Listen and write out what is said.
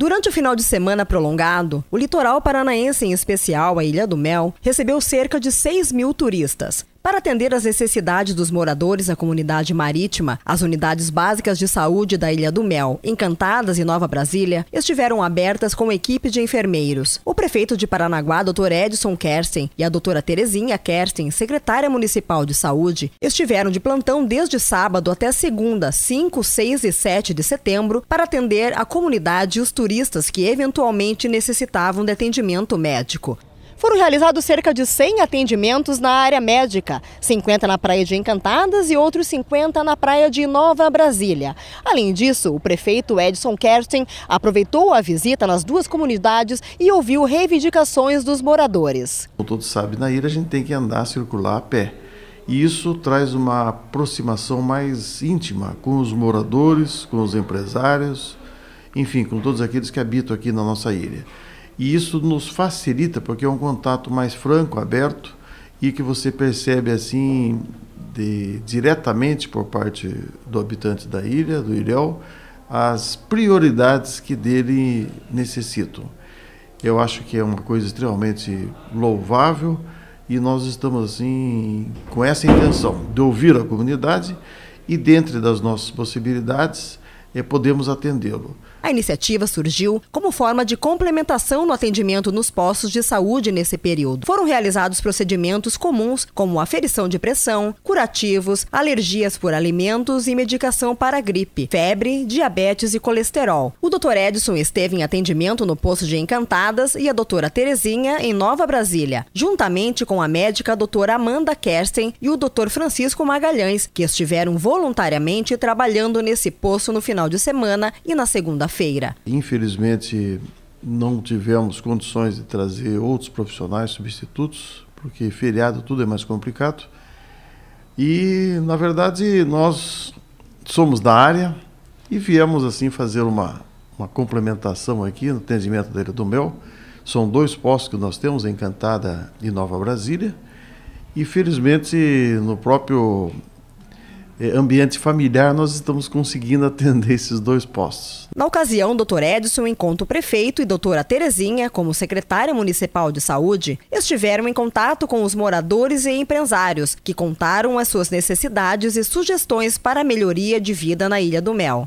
Durante o final de semana prolongado, o litoral paranaense, em especial a Ilha do Mel, recebeu cerca de 6 mil turistas, para atender às necessidades dos moradores da comunidade marítima, as unidades básicas de saúde da Ilha do Mel, Encantadas e Nova Brasília, estiveram abertas com equipe de enfermeiros. O prefeito de Paranaguá, Dr. Edson Kersten, e a doutora Terezinha Kersten, secretária municipal de saúde, estiveram de plantão desde sábado até segunda, 5, 6 e 7 de setembro, para atender a comunidade e os turistas que eventualmente necessitavam de atendimento médico. Foram realizados cerca de 100 atendimentos na área médica, 50 na Praia de Encantadas e outros 50 na Praia de Nova Brasília. Além disso, o prefeito Edson Kersten aproveitou a visita nas duas comunidades e ouviu reivindicações dos moradores. Como todos sabem, na ilha a gente tem que andar, circular a pé. E isso traz uma aproximação mais íntima com os moradores, com os empresários, enfim, com todos aqueles que habitam aqui na nossa ilha. E isso nos facilita, porque é um contato mais franco, aberto, e que você percebe assim de, diretamente por parte do habitante da ilha, do Ilhéu, as prioridades que dele necessitam. Eu acho que é uma coisa extremamente louvável e nós estamos assim com essa intenção de ouvir a comunidade e dentre das nossas possibilidades é, podemos atendê-lo. A iniciativa surgiu como forma de complementação no atendimento nos postos de saúde nesse período. Foram realizados procedimentos comuns, como aferição de pressão, curativos, alergias por alimentos e medicação para gripe, febre, diabetes e colesterol. O Dr. Edson esteve em atendimento no posto de Encantadas e a doutora Terezinha em Nova Brasília, juntamente com a médica doutora Amanda Kersten e o Dr. Francisco Magalhães, que estiveram voluntariamente trabalhando nesse posto no final final de semana e na segunda-feira. Infelizmente, não tivemos condições de trazer outros profissionais substitutos, porque feriado tudo é mais complicado. E, na verdade, nós somos da área e viemos assim fazer uma, uma complementação aqui no atendimento dele do meu. São dois postos que nós temos, Encantada e Nova Brasília. E felizmente no próprio é, ambiente familiar, nós estamos conseguindo atender esses dois postos. Na ocasião, Dr. Edson encontra o prefeito e doutora Terezinha, como secretária municipal de saúde, estiveram em contato com os moradores e empresários, que contaram as suas necessidades e sugestões para a melhoria de vida na Ilha do Mel.